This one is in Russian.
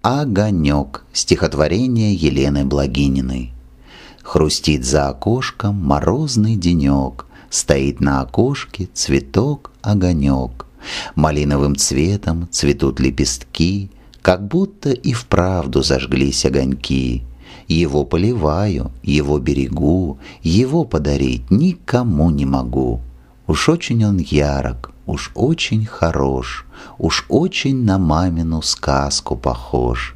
«Огонек» стихотворение Елены Благининой. Хрустит за окошком морозный денек, Стоит на окошке цветок огонек. Малиновым цветом цветут лепестки, Как будто и вправду зажглись огоньки. Его поливаю, его берегу, Его подарить никому не могу. Уж очень он ярок, уж очень хорош, уж очень на мамину сказку похож.